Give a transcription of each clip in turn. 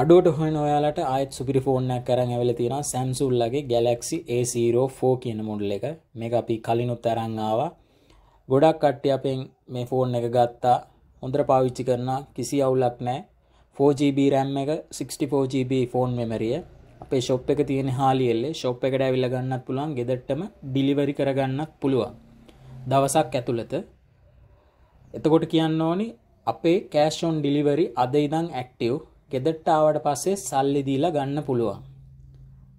අඩුවට හොයන ඔයාලට අයත් සුපිරි ෆෝනයක් කරන් ඇවල තියෙන සැම්සුල්ලගේ ගැලක්සි A04 කියන මොඩල් එක මේ අපි කලිනුත් අරන් ආවා ගොඩක් කට්ටිය අපෙන් මේ ෆෝන් එක ගත්තා හොඳට පාවිච්චි කරන කිසි අවුලක් නැහැ 4GB RAM එක 64GB ෆෝන් මෙමරිය අපේ ෂොප් එක තියෙන හාලියෙල්ලේ ෂොප් එකට ඇවිල්ලා ගන්නත් පුළුවන් ගෙදරටම ඩිලිවරි කරගන්නත් පුළුවන් දවසක් ඇතුළත එතකොට කියන්න ඕනි අපේ කෑෂ් ඔන් ඩිලිවරි අද ඉඳන් ඇක්ටිව් ගෙදරට ආවට පස්සේ සල්ලි දීලා ගන්න පුළුවන්.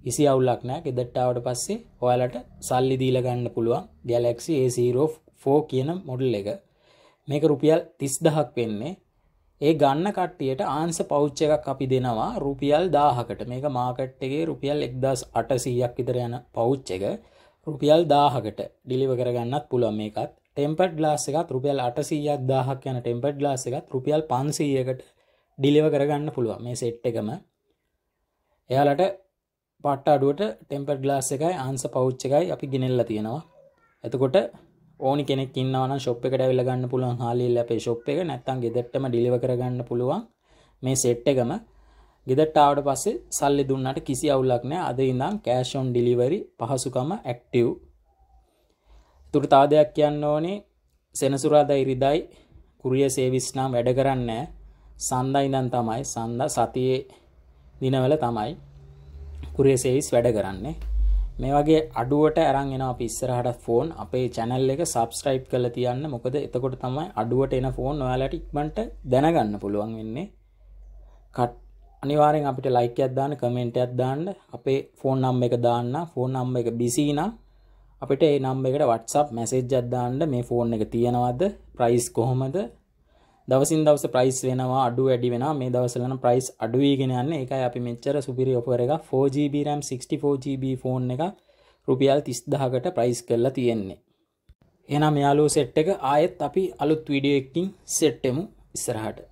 කිසි අවුලක් නෑ ගෙදරට ආවට පස්සේ ඔයාලට සල්ලි දීලා ගන්න පුළුවන් Galaxy A04 කියන මොඩල් එක. මේක රුපියල් 30000ක් වෙන්නේ. ඒ ගන්න කට්ටියට ආන්ස පවුච් එකක් අපි දෙනවා රුපියල් 1000කට. මේක මාකට් එකේ රුපියල් 1800ක් විතර යන පවුච් එක රුපියල් 1000කට ඩිලිවර් කරගන්නත් පුළුවන් මේකත්. ටෙම්පර්ඩ් ග්ලාස් එකත් රුපියල් 800ක් 1000ක් යන ටෙම්පර්ඩ් ග්ලාස් එකත් රුපියල් 500කට ඩිලිව කරගන්න පුළුව මේ සෙට් එකම එයාලට පට්ට අඩුවට ටෙම්පර් ගලාස් එකයි අන්ස පෞච්ච එකයි අපි ගෙනෙල්ල තියෙනවා එතකොට ඕනි කෙනෙක් ඉන්නවන ශොප් එකට ඇවිල්ල ගන්න පුළුවන් හාලිල් අපේ ශොප් එක නැත්තන් ගෙදටම ඩිලිව කරගන්න පුළුවන් මේ සෙට් එකම ගෙදට්ටාවට පස්සේ සල්ලි දුන්නට කිසි අවුලක් නෑ අද ඉඳම් කෑෂොන් ඩිලිවරි පහසුකම ඇක්ටව් තුරතාදයක් කියන්න ඕනේ සෙනසුරාදා ඉරිදයි කුරිය සේවිස්නම් වැඩ කරන්නේ සන්දා ඉඳන් තමයි සන්දා සතියේ දිනවල තමයි කුරියසේවිස් වැඩ කරන්නේ මේ වගේ අඩුවට අරන් එනවා අපි ඉස්සරහට ෆෝන් අපේ channel එක subscribe කරලා තියන්න මොකද එතකොට තමයි අඩුවට එන ෆෝන් ඔයාලට ඉක්මනට දැනගන්න පුළුවන් වෙන්නේ කට් අනිවාරෙන් අපිට ලයිකයක් දාන්න කමෙන්ටයක් දාන්න අපේ ෆෝන් නම් එක දාන්න ෆෝන් නම් එක බිසින අපිට ඒ නම් එකට වටසප් මැසේජ්ජත් දාන්න මේ ෆෝන් එක තියෙනවද ප්‍රයිස් කොහොමද දවසින් දවස ප්‍රයිස් වෙනවා අඩු වැඩි වෙන මේ දවසලන ප්‍රයිස් අඩුවීගෙන යන්න එකයි අපි මෙච්චර සුපිරි ඔපර එක 4GB RAM 64GB ෆෝන් එක රුපියල් 30000කට ප්‍රයිස් කරලා තියෙන්නේ එහෙනම් යාළුවෝ සෙට් එක ආයෙත් අපි අලුත් වීඩියෝ එකකින් සෙට් වෙමු ඉස්සරහට